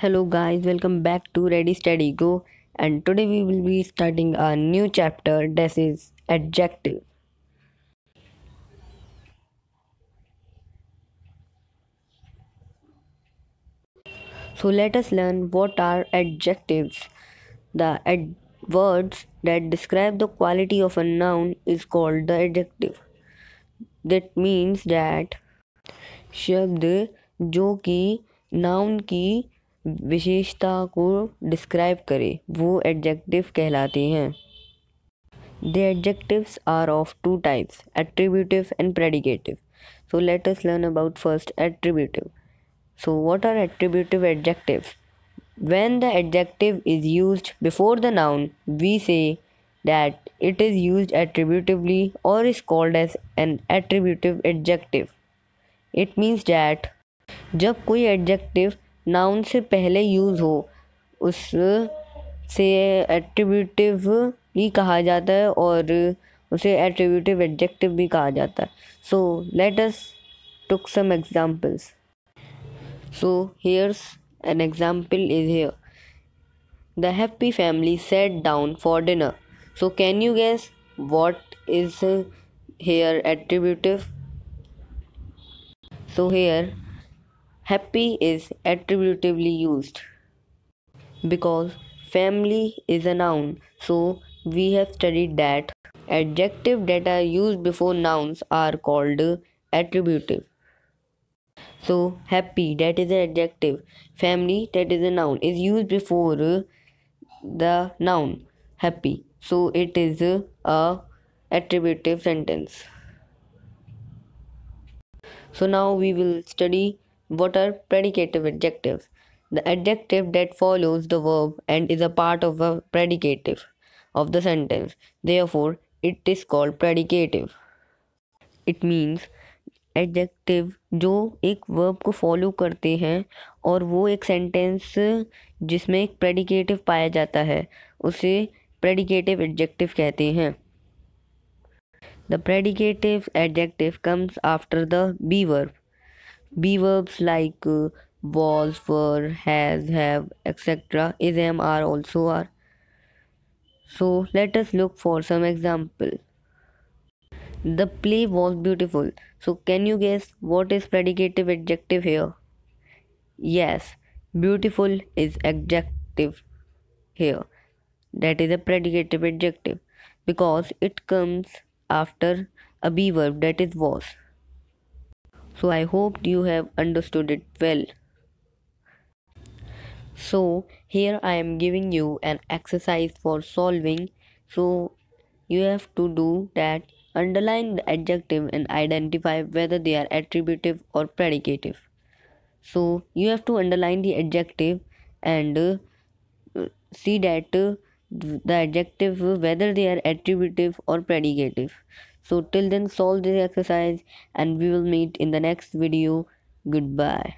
hello guys welcome back to ready steady go and today we will be starting a new chapter that is adjective so let us learn what are adjectives the ad words that describe the quality of a noun is called the adjective that means that शब्द जो कि noun की विशेषता को describe करें वो adjective कहलाते हैं the adjective are of two types attributive and predicative so let us learn about first attributive so what are attributive adjective when the adjective is use before the noun we say that it is use attributively और is called as an attributive adjective it means that जब कोई adjective noun से पहले use हो उस से attributive भी कहा जाता है और उसे एट्रीब्यूटिव एडजेक्टिव भी कहा जाता है so let us took some examples so here's an example is here the happy family set down for dinner so can you guess what is here attributive so here happy is attributively used because family is a noun so we have studied that adjective that are used before nouns are called attributive so happy that is an adjective family that is a noun is used before the noun happy so it is a attributive sentence so now we will study What are predicative adjectives? The adjective that follows the verb and is a part of a predicative of the sentence. Therefore, it is called predicative. It means adjective जो एक verb को follow करते हैं और वो एक sentence जिसमें एक प्रेडिकेटिव पाया जाता है उसे प्रेडिकेटिव एडजेक्टिव कहते हैं the predicative adjective comes after the be verb Be verbs like uh, was, were, has, have, etc. is, am, are, also are. So let us look for some example. The play was beautiful. So can you guess what is predicative adjective here? Yes, beautiful is adjective here. That is a predicative adjective because it comes after a be verb that is was. So I hope you have understood it well. So here I am giving you an exercise for solving. So you have to do that underline the adjective and identify whether they are attributive or predicative. So you have to underline the adjective and uh, see that uh, the adjective whether they are attributive or predicative. So till then solve this exercise and we will meet in the next video. Goodbye.